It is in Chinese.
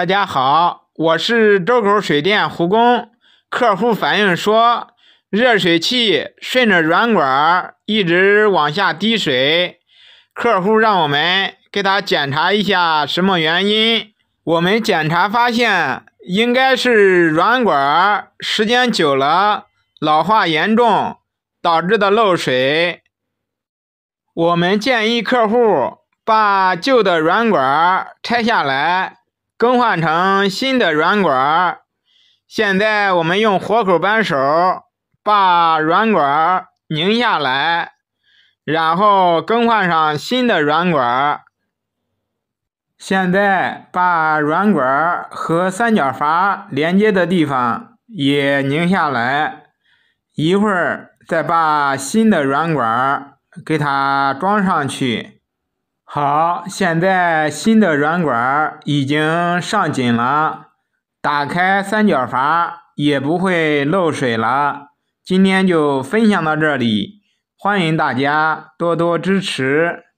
大家好，我是周口水电胡工。客户反映说，热水器顺着软管一直往下滴水。客户让我们给他检查一下什么原因。我们检查发现，应该是软管时间久了老化严重导致的漏水。我们建议客户把旧的软管拆下来。更换成新的软管儿，现在我们用活口扳手把软管拧下来，然后更换上新的软管儿。现在把软管儿和三角阀连接的地方也拧下来，一会儿再把新的软管儿给它装上去。好，现在新的软管已经上紧了，打开三角阀也不会漏水了。今天就分享到这里，欢迎大家多多支持。